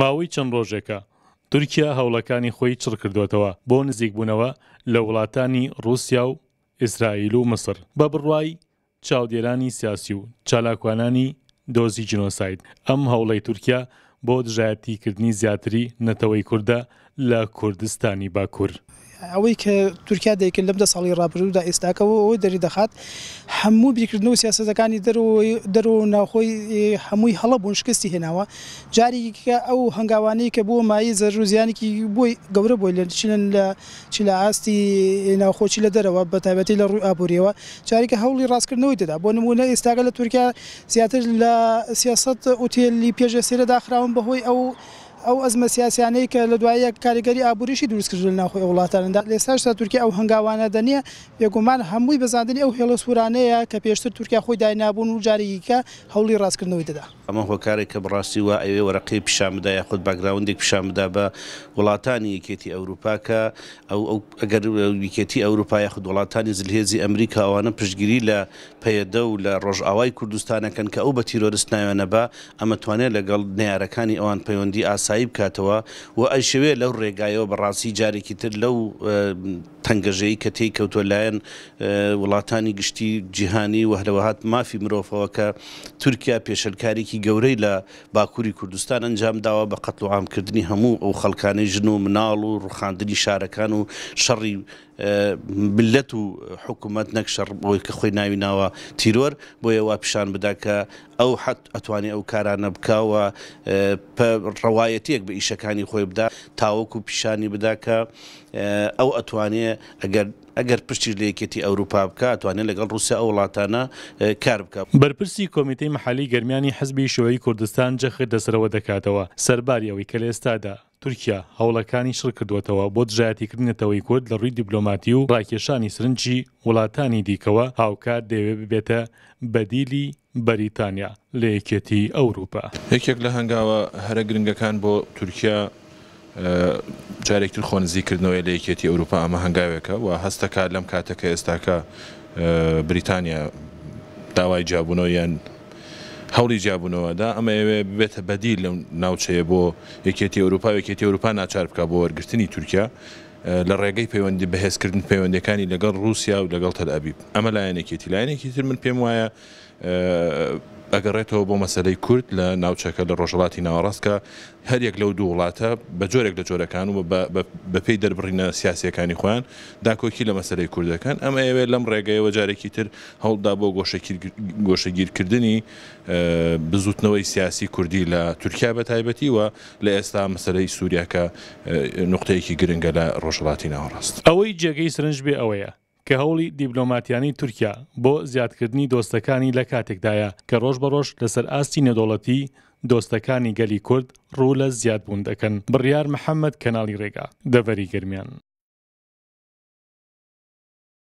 ماوەی چەند ڕۆژێکە تورکیا هەوڵەکانی خۆی چڕ کردوێتەوە بۆ نزیک بوونەوە لە وڵاتانی رووسیا و ئیسرائیل و مسر بە بڕوای چاودێرانی سیاسی و چالاکوانانی دۆزی جنۆسایت ئەم هەوڵی تورکیا بۆ دژایەتیکردنی زیاتری نەتەوەی کووردە لە کوردستانی باکوور. ئەوەی کە تورکیا دەیکرد لەم دە ساڵی ڕابردوودا ئێستاکەەوە ئەوەی دەری دەخات هەموو بیرکردنەوە سیاستەکانی دەرۆ ناوخۆی هەمووی هەڵە بوون شکستی هێناوە جارێککە ئەو هەنگاوانەی کە بۆ مای زەرروزیانێکی بۆی گەورە بۆی لە چینەن لە چی لە ئاستی ناوخۆچی لە دەرەوە بە تایبەتی لە ڕووی ئابوووریەوە جارێکە هەوڵی ڕاستکردنەوەی دەدا بۆ نمونە ئێستاگە لە تورکیا زیاتر لە سیاست ئوتێلی پێشەسێرە داخراون بەهۆی ئەو ئەو ئەزمە سیاسیانەی کە لە دوایە کاریگەری ئابوووریشی دروستکرد لە ناخۆی وڵاتاندا لێستا تورکی ئەو هەنگاوانە دەنیە بێگومان هەمووی بەزاندنی ئەو هێڵە سوورانەیە کە پێشتر تورکیا خۆی داینابوون و جارێکیکە هەوڵی ڕاستکردنەوەی دەدا ئەمە هۆکارێک کە بڕاستی وە ئەوێ وەرەقی پیشامدا یاخود باگراوندێک پیشامدا بە وڵاتانی یەکێتی ئەوروپا کە ئەو ئەگەر ویکێتی ئەوروپا یاخود وڵاتانی زلهێزی ئەمریکاوانە پشتگیری لە پەیەدە و لە ڕۆژئاوای کوردستانەکەن کە ئەو بە تیرۆرست ناوێنە بە ئەمە توانێت لەگەڵ نیارەکانی ئەوان پەیوەندی ئاسا ئاسایی بکاتەوە و ئەشوێ لەو ڕێگایەوە بەڕاستی جارێکی تر لەو تەنگەژەیە کە تێی کەوتۆ لایەن وڵاتانی گشتی جیهانی و هەلەوەهات مافی مرۆڤەوە کە تورکیا پێشلکارێکی گەورەی لە باکووری کوردستان ئەنجام داوە بە قەت و عامکردنی هەموو ئەو خەڵکانەی ژن و مناڵ و ڕخاندنی شارەکان و شەڕی بلەت و حکوومەت نەکشەڕ بۆی کە خۆی ناوی ناوە تیرۆر بۆ ئێوە پیشان بداکە ئەو حەت ئەتوانێت ئەو کارانە بکاوە ڕەوایەتێک بە ئیشەکانی خۆی بدا تاوەکو پیشانی بداکە ئەو ئەتوانێت ئەتوانێت ئەگەر ئەگەر پشتی لەیەکێتی ئەوروپا بکە توانێت لەگەڵ رووسیا ئەو وڵاتانە کار بکە بەرپرسی کۆمیتەی مححالی گەرمانی حزبی شوەی کوردستان جەخر دەسەرەوە دەکاتەوە سەرباری ئەوەی کە لە ئێستادا تورکیا هەوڵەکانی شڕ کردوێتەوە بۆ جایەتیکردنێتەوەی کورد لە ڕووی دیبلۆماتی و ڕاکێشانی سرنجی وڵاتانی دیکەوە هاوکار دەوێت ببێتە بەدیلی بەریتانیا لە یەکێتی ئەوروپا یەکێک لە هەنگاوە هەرە گرنگەکان بۆ تورکیا جارێکتر خۆنزیکردنەوەی لە یەکێتی ئەوروپا ئەمە هەنگاوێکە و هەستەکە لەم کاتەکە ئێستاکە بریتانیا داوای جابوونەوە یان هەوڵی جیاببوونەوەدا ئەمە ئەوێ بێتە بەدی لەم ناوچەیە بۆ یەکێتی ئەوروپا یەکێتی ئەوروپا ناچار بکە بۆ وەرگرتنی تورکیا لە ڕێگەی پەیوەندی بەهێزکردن پەیوەندەکانی لەگەڵ رووسیا و لەگەڵ تەلعبیب ئەمە لایەنێکێتی لایەنێکی تر من پێم وایە ئەگەڕێتەوە بۆ مەسلەی کورد لە ناوچەکە لە ڕۆژڵاتی ناوەڕاستکە هەرێک لەو دوو وڵاتە بە جۆرێک لە جۆرەکان و بە پێی دەربڕینە سیاسەکانی خۆیان داکۆکی لە مەسلەی کوردەکان ئەمە ئەوێت لەم ڕێگەیەوە جارێکی تر هەڵدا بۆ گۆشەگیرکردنی بزوتنەوەی سیاسی کوردی لە تورکیا بە تایبەتی وە لە ئێستا مەسلەی سووریاکە نقطەیەکی گرنگە لە ڕۆژڵاتی ناوەڕاست ئەوەی جێگەی سرنج بێ ئەوەیە کە هەوڵی دیبلۆماتیانی تورکیا بۆ زیادکردنی دۆستەکانی لە کاتێکدایە کە ڕۆژ بەڕۆژ لەسەر ئاستی نەدۆڵەتی دۆستەکانی گەلی کورد ڕوو لە زیادبوون دەکەن بڕیار محەممەد کەناڵی ڕێگا دەڤەری گرمیان